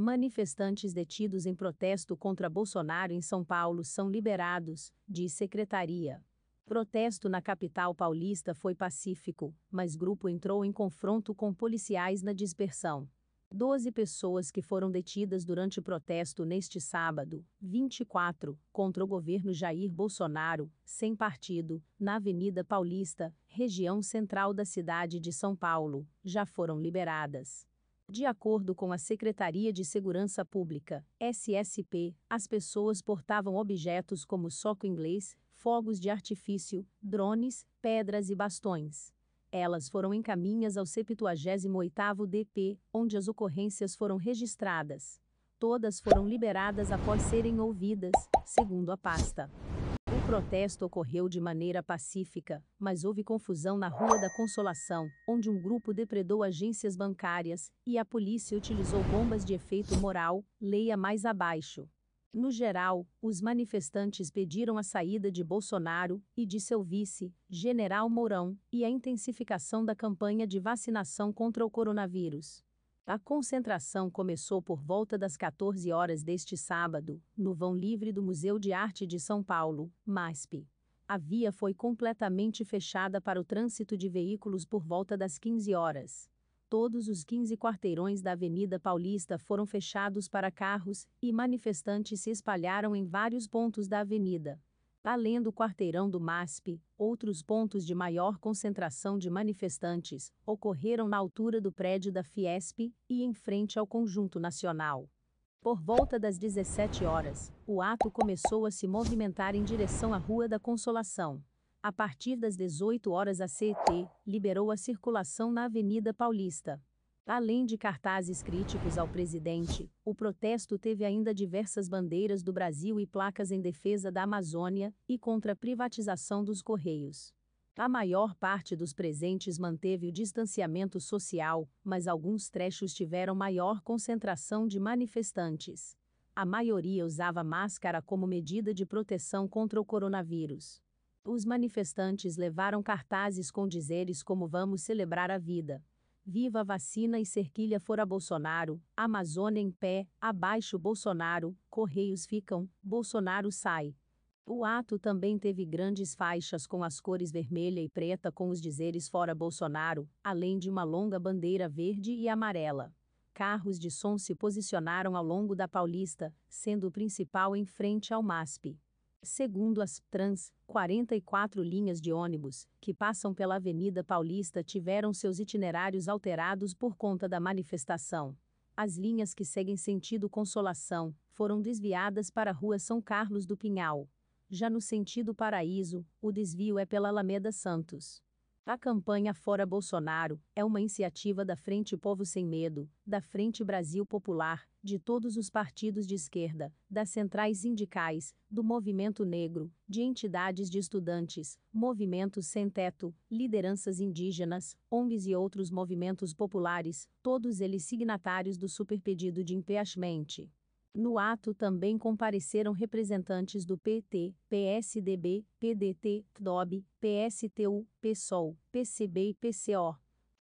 Manifestantes detidos em protesto contra Bolsonaro em São Paulo são liberados, diz secretaria. Protesto na capital paulista foi pacífico, mas grupo entrou em confronto com policiais na dispersão. Doze pessoas que foram detidas durante protesto neste sábado, 24, contra o governo Jair Bolsonaro, sem partido, na Avenida Paulista, região central da cidade de São Paulo, já foram liberadas. De acordo com a Secretaria de Segurança Pública, SSP, as pessoas portavam objetos como soco inglês, fogos de artifício, drones, pedras e bastões. Elas foram encaminhadas ao 78º DP, onde as ocorrências foram registradas. Todas foram liberadas após serem ouvidas, segundo a pasta protesto ocorreu de maneira pacífica, mas houve confusão na Rua da Consolação, onde um grupo depredou agências bancárias e a polícia utilizou bombas de efeito moral, leia mais abaixo. No geral, os manifestantes pediram a saída de Bolsonaro e de seu vice, General Mourão, e a intensificação da campanha de vacinação contra o coronavírus. A concentração começou por volta das 14 horas deste sábado, no vão livre do Museu de Arte de São Paulo, MASP. A via foi completamente fechada para o trânsito de veículos por volta das 15 horas. Todos os 15 quarteirões da Avenida Paulista foram fechados para carros e manifestantes se espalharam em vários pontos da avenida além do quarteirão do MASP, outros pontos de maior concentração de manifestantes ocorreram na altura do prédio da Fiesp e em frente ao Conjunto Nacional. Por volta das 17 horas, o ato começou a se movimentar em direção à Rua da Consolação. A partir das 18 horas, a CET liberou a circulação na Avenida Paulista. Além de cartazes críticos ao presidente, o protesto teve ainda diversas bandeiras do Brasil e placas em defesa da Amazônia e contra a privatização dos Correios. A maior parte dos presentes manteve o distanciamento social, mas alguns trechos tiveram maior concentração de manifestantes. A maioria usava máscara como medida de proteção contra o coronavírus. Os manifestantes levaram cartazes com dizeres como Vamos celebrar a vida Viva a vacina e cerquilha fora Bolsonaro, Amazônia em pé, abaixo Bolsonaro, Correios ficam, Bolsonaro sai. O ato também teve grandes faixas com as cores vermelha e preta com os dizeres fora Bolsonaro, além de uma longa bandeira verde e amarela. Carros de som se posicionaram ao longo da Paulista, sendo o principal em frente ao MASP. Segundo as Trans, 44 linhas de ônibus que passam pela Avenida Paulista tiveram seus itinerários alterados por conta da manifestação. As linhas que seguem sentido Consolação foram desviadas para a Rua São Carlos do Pinhal. Já no sentido Paraíso, o desvio é pela Alameda Santos. A campanha Fora Bolsonaro é uma iniciativa da Frente Povo Sem Medo, da Frente Brasil Popular, de todos os partidos de esquerda, das centrais sindicais, do movimento negro, de entidades de estudantes, movimentos sem teto, lideranças indígenas, ONGs e outros movimentos populares, todos eles signatários do superpedido de impeachment. No ato também compareceram representantes do PT, PSDB, PDT, PdoB, PSTU, PSOL, PCB e PCO.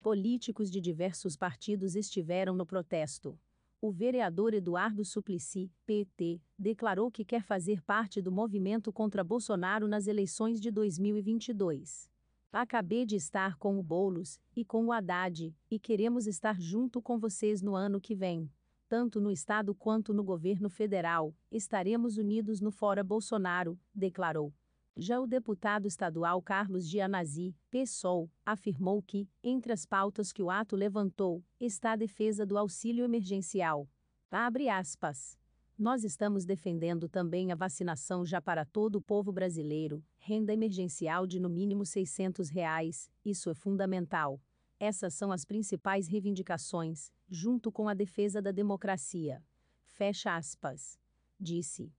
Políticos de diversos partidos estiveram no protesto. O vereador Eduardo Suplicy, PT, declarou que quer fazer parte do movimento contra Bolsonaro nas eleições de 2022. Acabei de estar com o Bolos e com o Haddad, e queremos estar junto com vocês no ano que vem tanto no Estado quanto no governo federal, estaremos unidos no Fora Bolsonaro, declarou. Já o deputado estadual Carlos Gianazzi, PSOL, afirmou que, entre as pautas que o ato levantou, está a defesa do auxílio emergencial. Abre aspas. Nós estamos defendendo também a vacinação já para todo o povo brasileiro, renda emergencial de no mínimo R$ 600, reais, isso é fundamental. Essas são as principais reivindicações, junto com a defesa da democracia. Fecha aspas. Disse.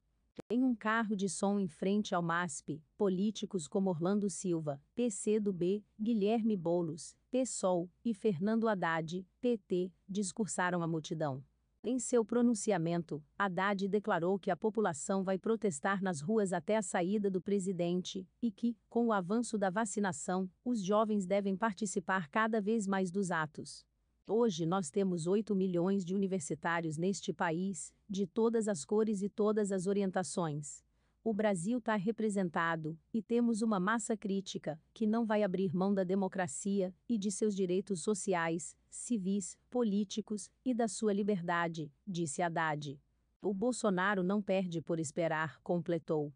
Em um carro de som em frente ao MASP, políticos como Orlando Silva, (PC do B), Guilherme Bolos, PSOL e Fernando Haddad, PT, discursaram a multidão. Em seu pronunciamento, Haddad declarou que a população vai protestar nas ruas até a saída do presidente e que, com o avanço da vacinação, os jovens devem participar cada vez mais dos atos. Hoje nós temos 8 milhões de universitários neste país, de todas as cores e todas as orientações. O Brasil está representado, e temos uma massa crítica, que não vai abrir mão da democracia e de seus direitos sociais, civis, políticos e da sua liberdade, disse Haddad. O Bolsonaro não perde por esperar, completou.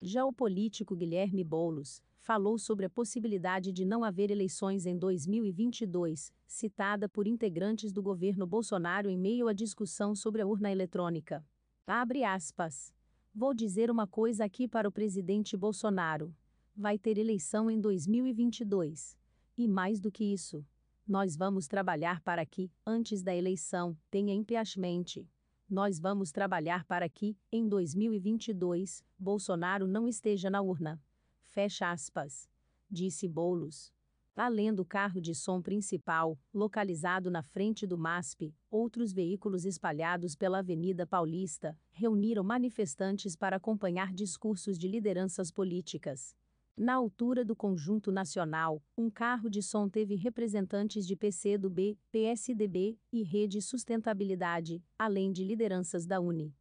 Já o político Guilherme Boulos falou sobre a possibilidade de não haver eleições em 2022, citada por integrantes do governo Bolsonaro em meio à discussão sobre a urna eletrônica. Abre aspas. Vou dizer uma coisa aqui para o presidente Bolsonaro. Vai ter eleição em 2022. E mais do que isso, nós vamos trabalhar para que, antes da eleição, tenha empiachmente. Nós vamos trabalhar para que, em 2022, Bolsonaro não esteja na urna. Fecha aspas. Disse Boulos. Além do carro de som principal, localizado na frente do MASP, outros veículos espalhados pela Avenida Paulista reuniram manifestantes para acompanhar discursos de lideranças políticas. Na altura do conjunto nacional, um carro de som teve representantes de PC do B, PSDB e Rede Sustentabilidade, além de lideranças da Uni.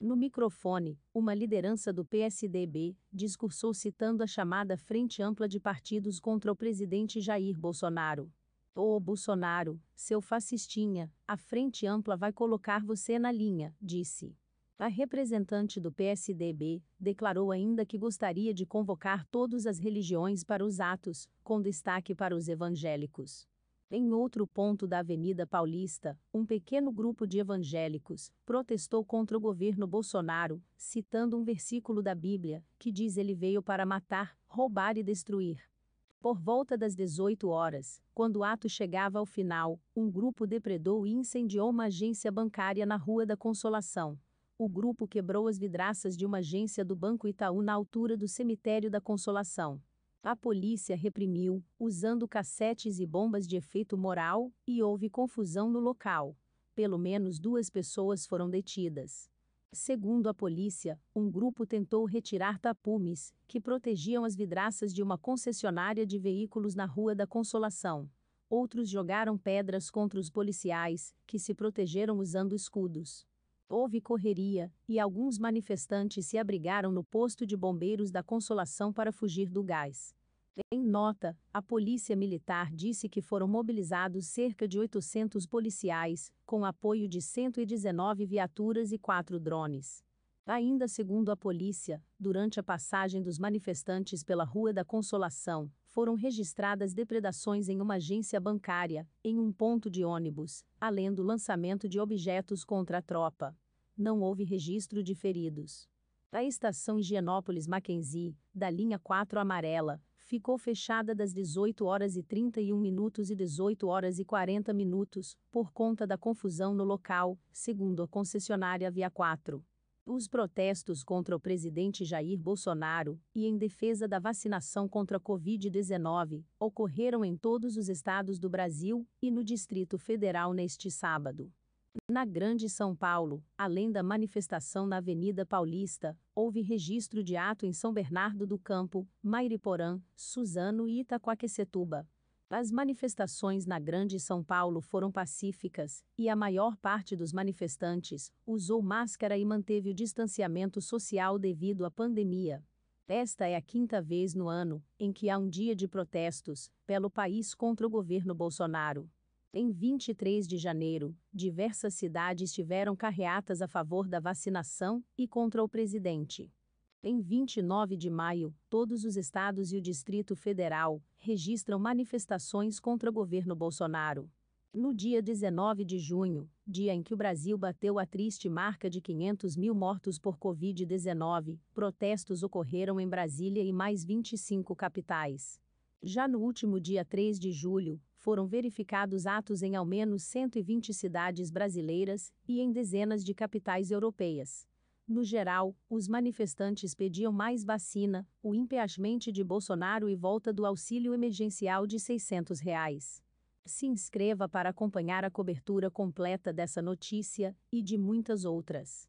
No microfone, uma liderança do PSDB discursou citando a chamada Frente Ampla de Partidos contra o presidente Jair Bolsonaro. Ô oh, Bolsonaro, seu fascistinha, a Frente Ampla vai colocar você na linha, disse. A representante do PSDB declarou ainda que gostaria de convocar todas as religiões para os atos, com destaque para os evangélicos. Em outro ponto da Avenida Paulista, um pequeno grupo de evangélicos protestou contra o governo Bolsonaro, citando um versículo da Bíblia, que diz ele veio para matar, roubar e destruir. Por volta das 18 horas, quando o ato chegava ao final, um grupo depredou e incendiou uma agência bancária na Rua da Consolação o grupo quebrou as vidraças de uma agência do Banco Itaú na altura do Cemitério da Consolação. A polícia reprimiu, usando cassetes e bombas de efeito moral, e houve confusão no local. Pelo menos duas pessoas foram detidas. Segundo a polícia, um grupo tentou retirar tapumes, que protegiam as vidraças de uma concessionária de veículos na Rua da Consolação. Outros jogaram pedras contra os policiais, que se protegeram usando escudos. Houve correria, e alguns manifestantes se abrigaram no posto de bombeiros da Consolação para fugir do gás. Em nota, a Polícia Militar disse que foram mobilizados cerca de 800 policiais, com apoio de 119 viaturas e quatro drones. Ainda segundo a polícia, durante a passagem dos manifestantes pela Rua da Consolação, foram registradas depredações em uma agência bancária, em um ponto de ônibus, além do lançamento de objetos contra a tropa. Não houve registro de feridos. A estação Higienópolis Mackenzie, da linha 4 amarela, ficou fechada das 18 horas e 31 minutos e 18 horas e 40 minutos, por conta da confusão no local, segundo a concessionária Via 4. Os protestos contra o presidente Jair Bolsonaro e em defesa da vacinação contra a Covid-19 ocorreram em todos os estados do Brasil e no Distrito Federal neste sábado. Na Grande São Paulo, além da manifestação na Avenida Paulista, houve registro de ato em São Bernardo do Campo, Mairiporã, Suzano e Itaquaquecetuba. As manifestações na Grande São Paulo foram pacíficas, e a maior parte dos manifestantes usou máscara e manteve o distanciamento social devido à pandemia. Esta é a quinta vez no ano em que há um dia de protestos pelo país contra o governo Bolsonaro. Em 23 de janeiro, diversas cidades tiveram carreatas a favor da vacinação e contra o presidente. Em 29 de maio, todos os estados e o Distrito Federal registram manifestações contra o governo Bolsonaro. No dia 19 de junho, dia em que o Brasil bateu a triste marca de 500 mil mortos por Covid-19, protestos ocorreram em Brasília e mais 25 capitais. Já no último dia 3 de julho, foram verificados atos em ao menos 120 cidades brasileiras e em dezenas de capitais europeias. No geral, os manifestantes pediam mais vacina, o impeachment de Bolsonaro e volta do auxílio emergencial de R$ 600. Reais. Se inscreva para acompanhar a cobertura completa dessa notícia e de muitas outras.